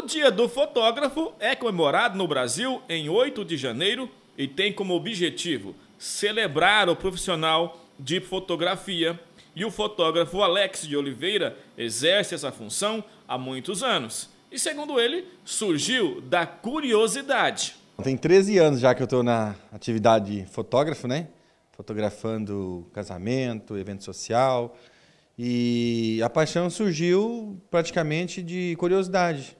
O Dia do Fotógrafo é comemorado no Brasil em 8 de janeiro e tem como objetivo celebrar o profissional de fotografia. E o fotógrafo Alex de Oliveira exerce essa função há muitos anos. E segundo ele, surgiu da curiosidade. Tem 13 anos já que eu estou na atividade fotógrafo, né? Fotografando casamento, evento social. E a paixão surgiu praticamente de curiosidade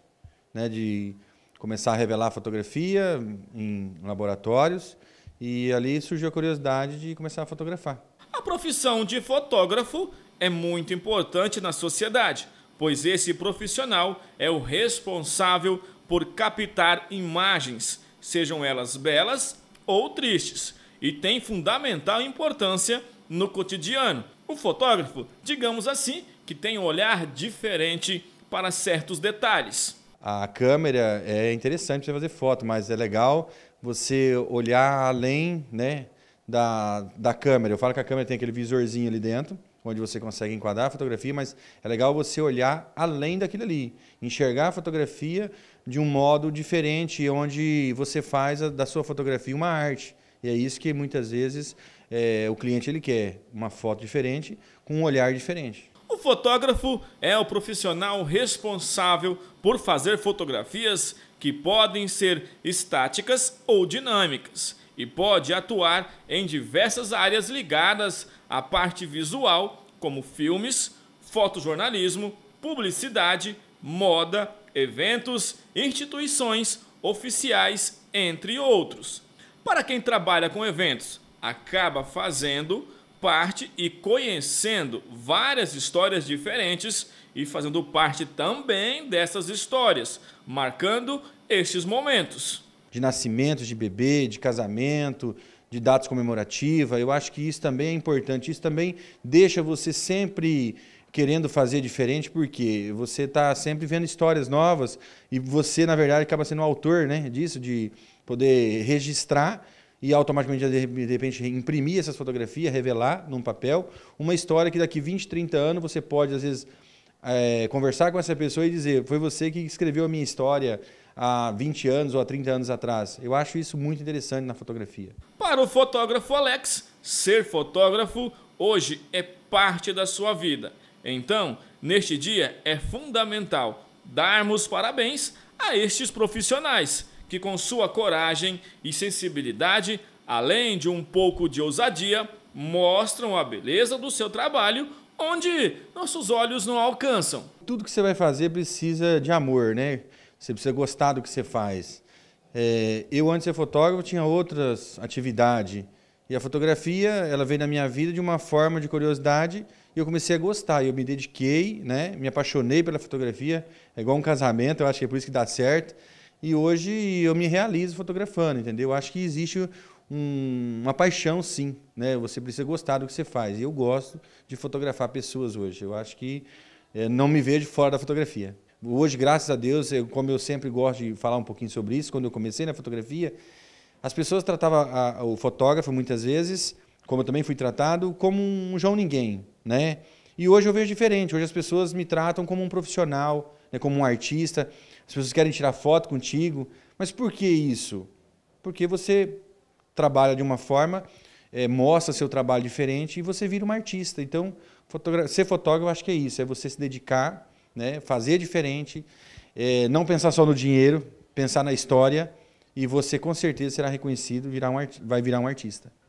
né, de começar a revelar fotografia em laboratórios e ali surgiu a curiosidade de começar a fotografar. A profissão de fotógrafo é muito importante na sociedade, pois esse profissional é o responsável por captar imagens, sejam elas belas ou tristes, e tem fundamental importância no cotidiano. O fotógrafo, digamos assim, que tem um olhar diferente para certos detalhes. A câmera é interessante você fazer foto, mas é legal você olhar além né, da, da câmera. Eu falo que a câmera tem aquele visorzinho ali dentro, onde você consegue enquadrar a fotografia, mas é legal você olhar além daquilo ali, enxergar a fotografia de um modo diferente, onde você faz a, da sua fotografia uma arte. E é isso que muitas vezes é, o cliente ele quer, uma foto diferente, com um olhar diferente fotógrafo é o profissional responsável por fazer fotografias que podem ser estáticas ou dinâmicas e pode atuar em diversas áreas ligadas à parte visual, como filmes, fotojornalismo, publicidade, moda, eventos, instituições oficiais, entre outros. Para quem trabalha com eventos, acaba fazendo parte e conhecendo várias histórias diferentes e fazendo parte também dessas histórias, marcando estes momentos. De nascimento de bebê, de casamento, de datas comemorativas. Eu acho que isso também é importante. Isso também deixa você sempre querendo fazer diferente, porque você está sempre vendo histórias novas e você, na verdade, acaba sendo o autor né, disso, de poder registrar e automaticamente, de repente, imprimir essas fotografias, revelar num papel uma história que daqui 20, 30 anos você pode, às vezes, é, conversar com essa pessoa e dizer: foi você que escreveu a minha história há 20 anos ou há 30 anos atrás. Eu acho isso muito interessante na fotografia. Para o fotógrafo Alex, ser fotógrafo hoje é parte da sua vida. Então, neste dia é fundamental darmos parabéns a estes profissionais que, com sua coragem e sensibilidade, além de um pouco de ousadia, mostram a beleza do seu trabalho onde nossos olhos não alcançam. Tudo que você vai fazer precisa de amor, né? Você precisa gostar do que você faz. É, eu, antes de ser fotógrafo, tinha outras atividades. E a fotografia, ela veio na minha vida de uma forma de curiosidade e eu comecei a gostar. Eu me dediquei, né? me apaixonei pela fotografia. É igual um casamento, eu acho que é por isso que dá certo e hoje eu me realizo fotografando, entendeu? Eu acho que existe um, uma paixão, sim, né? Você precisa gostar do que você faz. E eu gosto de fotografar pessoas hoje. Eu acho que é, não me vejo fora da fotografia. Hoje, graças a Deus, eu, como eu sempre gosto de falar um pouquinho sobre isso, quando eu comecei na fotografia, as pessoas tratavam a, o fotógrafo muitas vezes, como eu também fui tratado, como um João Ninguém, né? E hoje eu vejo diferente. Hoje as pessoas me tratam como um profissional, né, como um artista, as pessoas querem tirar foto contigo. Mas por que isso? Porque você trabalha de uma forma, é, mostra seu trabalho diferente e você vira um artista. Então, ser fotógrafo acho que é isso, é você se dedicar, né, fazer diferente, é, não pensar só no dinheiro, pensar na história e você com certeza será reconhecido, virar um vai virar um artista.